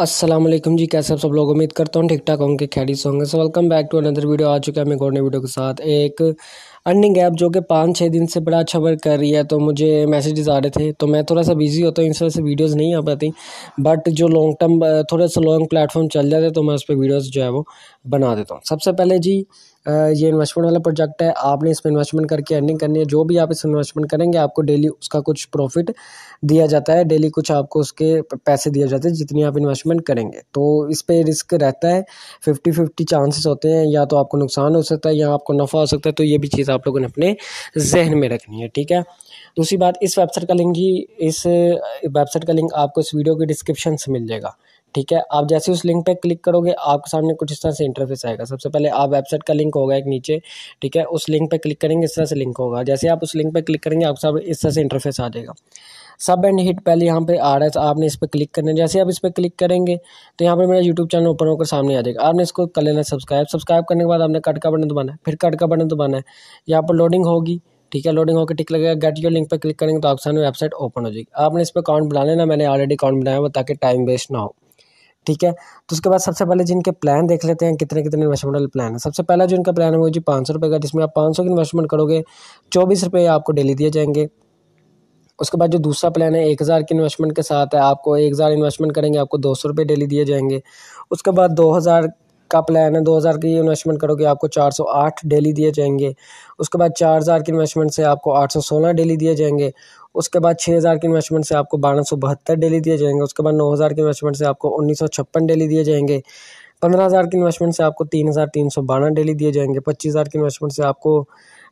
असलम जी कैसे आप सब लोग उम्मीद करता हूँ ठीक ठाक होंगे खैरी से होंगे so welcome back to another video आ चुका है मैं गोने वीडियो के साथ एक अर्निंग ऐप जो कि पाँच छः दिन से बड़ा अच्छा वर्क कर रही है तो मुझे मैसेजेस आ रहे थे तो मैं थोड़ा सा बिजी होता हूँ इस वजह से वीडियोज़ नहीं आ पाती बट जो लॉन्ग टर्म थोड़ा सा लॉन्ग प्लेटफॉर्म चल जाते तो मैं उस पर वीडियोज़ जो है वो बना देता हूँ सबसे पहले जी ये इन्वेस्टमेंट वाला प्रोजेक्ट है आपने इसमें इन्वेस्टमेंट करके अर्निंग करनी है जो भी आप इस इन्वेस्टमेंट करेंगे आपको डेली उसका कुछ प्रॉफिट दिया जाता है डेली कुछ आपको उसके पैसे दिए जाते हैं जितनी आप इन्वेस्टमेंट करेंगे तो इस पर रिस्क रहता है फिफ्टी फिफ्टी चांसेस होते हैं या तो आपको नुकसान हो सकता है या आपको नफ़ा हो सकता है तो ये भी चीज़ आप लोगों ने अपने जहन में रखनी है ठीक है दूसरी बात इस वेबसाइट का लिंक ही इस वेबसाइट का लिंक आपको इस वीडियो के डिस्क्रिप्शन से मिल जाएगा ठीक है आप जैसे उस लिंक पे क्लिक करोगे आपके सामने कुछ इस तरह से इंटरफेस आएगा सबसे पहले आप वेबसाइट का लिंक होगा एक नीचे ठीक है उस लिंक पे क्लिक करेंगे इस तरह से लिंक होगा जैसे आप उस लिंक पे क्लिक करेंगे आपके सामने इस तरह से इंटरफेस आ जाएगा सब एंड हिट पहले यहाँ पे आ रहा है तो आपने इस पर क्लिक करना है जैसे आप इस पर क्लिक करेंगे तो यहाँ पे मेरा यूट्यूब चैनल ओपन होकर सामने आ जाएगा आपने इसको कर लेना सब्सक्राइब सब्सक्राइब करने के बाद आपने कट का बटन दबाना है फिर कट का बटन दबाना है यहाँ पर लोडिंग होगी ठीक है लोडिंग होकर टिक लगेगा गेट योर लिंक पर क्लिक करेंगे तो आपके सामने वेबसाइट ओपन हो जाएगी आपने इस पर अकाउंट बना लेना मैंने ऑलरेडी अकाउंट बनाया हुआ ताकि टाइम वेस्ट ना हो ठीक है तो उसके बाद सबसे पहले जिनके प्लान देख लेते हैं कितने कितने इन्वेस्टमेंट वाले प्लान है सबसे पहला जो इनका प्लान है वो जी पाँच सौ रुपये का जिसमें आप पाँच सौ की इन्वेस्टमेंट करोगे चौबीस रुपये आपको डेली दिए जाएंगे उसके बाद जो दूसरा प्लान है एक हज़ार की इन्वेस्टमेंट के साथ है आपको एक हज़ार इन्वेस्टमेंट करेंगे आपको दो सौ रुपये डेली दिए जाएंगे उसके बाद दो हज़ार का प्लान है दो हज़ार की इन्वेस्टमेंट करोगे आपको चार सौ आठ डेली दिए जाएंगे उसके बाद चार हज़ार की इन्वेस्टमेंट से आपको आठ सौ सोलह डेली दिए जाएंगे उसके बाद छः हज़ार की इन्वेस्टमेंट से आपको बारह सौ बहत्तर डेली दिए जाएंगे उसके बाद नौ हज़ार की इन्वेस्टमेंट से आपको उन्नीस सौ छप्पन डेली दिए जाएंगे पंद्रह हज़ार की इन्वेस्टमेंट से आपको तीन हज़ार तीन सौ बारह डेली दिए जाएंगे पच्चीस हज़ार की इन्वेस्टमेंट से आपको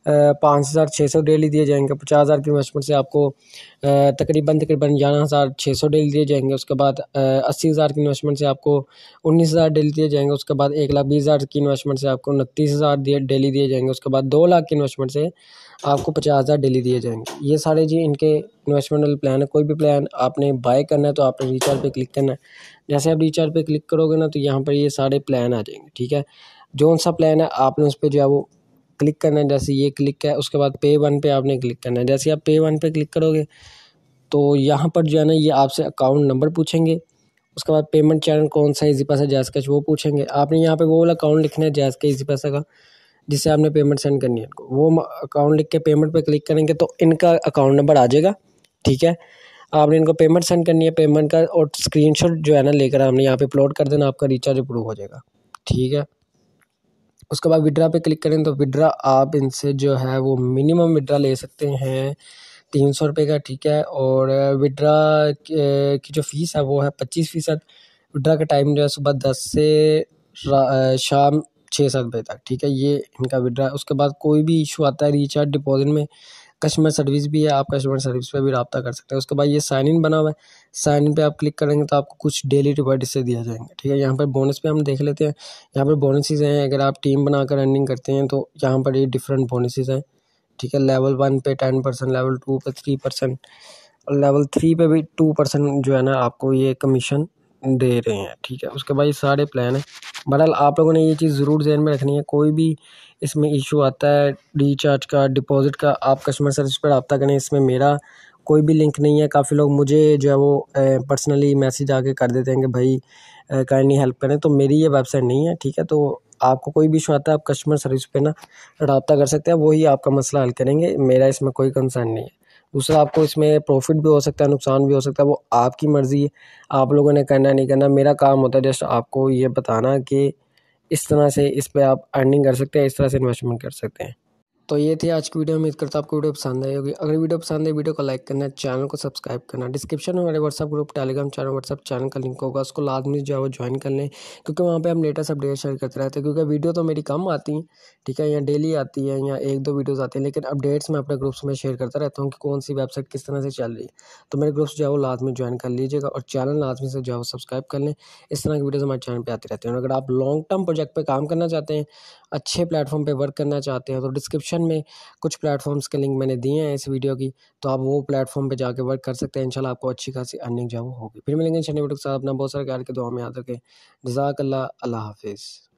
पाँच हज़ार छः सौ डेली दिए जाएंगे पचास हज़ार के इन्वेस्टमेंट से आपको तकरीबन तकरीबन ग्यारह हज़ार छः सौ डेली दिए जाएंगे उसके बाद अस्सी हज़ार की इन्वेस्टमेंट से आपको उन्नीस हज़ार डेली दिए जाएंगे उसके बाद एक लाख बीस हज़ार की इन्वेस्टमेंट से आपको उनतीस हज़ार डेली दिए जाएंगे उसके बाद दो लाख की इन्वेस्टमेंट से आपको पचास हज़ार डेली दिए जाएंगे ये सारे जी इनके इन्वेस्टमेंट वाले प्लान है कोई भी प्लान आपने बाय करना है तो आपने रिचार्ज पर क्लिक करना है जैसे आप रिचार्ज पे क्लिक करोगे ना तो यहाँ पर ये सारे प्लान आ जाएंगे ठीक है जो सा प्लान है आपने उस पर जो है वो क्लिक करना है जैसे ये क्लिक है उसके बाद पे वन पे आपने क्लिक करना है जैसे आप पे वन पे क्लिक करोगे तो यहाँ पर जो है ना ये आपसे अकाउंट नंबर पूछेंगे उसके बाद पेमेंट चैनल कौन सा इजी पैसा जैस कैश वो पूछेंगे आपने यहाँ पे वो वाला अकाउंट लिखना है जैस के इजी पैसा का जिससे आपने पेमेंट सेंड करनी है वो अकाउंट लिख के पेमेंट पर क्लिक करेंगे तो इनका अकाउंट नंबर आ जाएगा ठीक है आपने इनको पेमेंट सेंड करनी है पेमेंट का और स्क्रीनशॉट जो है ना लेकर आपने यहाँ पे अपलोड कर देना आपका रिचार्ज अप्रूव हो जाएगा ठीक है उसके बाद विड्रा पे क्लिक करें तो विड्रा आप इनसे जो है वो मिनिमम विड्रा ले सकते हैं तीन सौ रुपये का ठीक है और विड्रा की जो फ़ीस है वो है पच्चीस फ़ीसद विड्रा का टाइम जो है सुबह दस से शाम छः सात बजे तक ठीक है ये इनका विड्रा उसके बाद कोई भी इशू आता है रिचार्ज डिपॉजिट में कस्टमर सर्विस भी है आप कस्टमर सर्विस पर भी रबता कर सकते हैं उसके बाद ये साइन इन बना हुआ है साइन इन पे आप क्लिक करेंगे तो आपको कुछ डेली रिवॉर्ड इससे दिया जाएंगे ठीक है यहाँ पर बोनस पे हम देख लेते हैं यहाँ पर बोनसेज हैं अगर आप टीम बनाकर रनिंग करते हैं तो यहाँ पर ये डिफरेंट बोनसेज हैं ठीक है लेवल वन पे टेन परसेंट लेवल टू पे थ्री परसेंट और लेवल थ्री पे भी टू परसेंट जो है ना आपको ये कमीशन दे रहे हैं ठीक है उसके बाद ये सारे प्लान हैं बहरहाल आप लोगों ने ये चीज़ ज़रूर जहन में रखनी है कोई भी इसमें इशू आता है रिचार्ज का डिपॉजिट का आप कस्टमर सर्विस पर रबता करें इसमें मेरा कोई भी लिंक नहीं है काफ़ी लोग मुझे जो है वो पर्सनली मैसेज आके कर देते हैं कि भाई काइंडली हेल्प करें तो मेरी ये वेबसाइट नहीं है ठीक है तो आपको कोई भी इशू आता है आप कस्टमर सर्विस पे ना रबता कर सकते हैं वही आपका मसला हल करेंगे मेरा इसमें कोई कंसर्न नहीं है दूसरा आपको इसमें प्रॉफिट भी हो सकता है नुकसान भी हो सकता है वो आपकी मर्ज़ी है आप लोगों ने करना नहीं करना मेरा काम होता है जस्ट आपको ये बताना कि इस तरह से इस पर आप अर्निंग कर सकते हैं इस तरह से इन्वेस्टमेंट कर सकते हैं तो ये थे आज की वीडियो उम्मीद करता आपको वीडियो पसंद आई होगी अगर वीडियो पसंद है वीडियो को लाइक करना चैनल को सब्सक्राइब करना डिस्क्रिप्शन में हमारे WhatsApp group Telegram channel WhatsApp channel का लिंक होगा उसको लाजमी जो है वो ज्वाइन कर लें क्योंकि वहाँ पर हम लेटेस्ट अपडेट शेयर करते रहते हैं क्योंकि वीडियो तो मेरी कम आती हैं ठीक है यहाँ डेली आती है या एक दो वीडियोज़ आती हैं लेकिन अपडेट्स मैं अपने ग्रुप्स में शेयर करता रहता हूँ कि कौन सी वेबसाइट किस तरह से चल रही है तो मेरे ग्रुप्स जो है वो लाजमी ज्वाइन कर लीजिएगा और चैनल लाजमी से जो है वो सब्सक्राइब कर लें इस तरह की वीडियोज़ हमारे चैनल पर आती रहती हैं और अगर आप लॉन्ग टर्म प्रोजेक्ट पर काम करना चाहते हैं अच्छे प्लेटफॉर्म पर वर्क करना चाहते हैं तो डिस्क्रिप्शन डिस्क्रिप्शन में कुछ प्लेटफॉर्म्स के लिंक मैंने दिए हैं इस वीडियो की तो आप वो प्लेटफॉर्म पे जाके वर्क कर सकते हैं इंशाल्लाह आपको अच्छी खासी अर्निंग जो होगी फिर मिलेंगे इंशाल्लाह वीडियो के साथ अपना बहुत सारे ख्याल के दुआ में याद रखें जजाक अल्लाह हाफिज़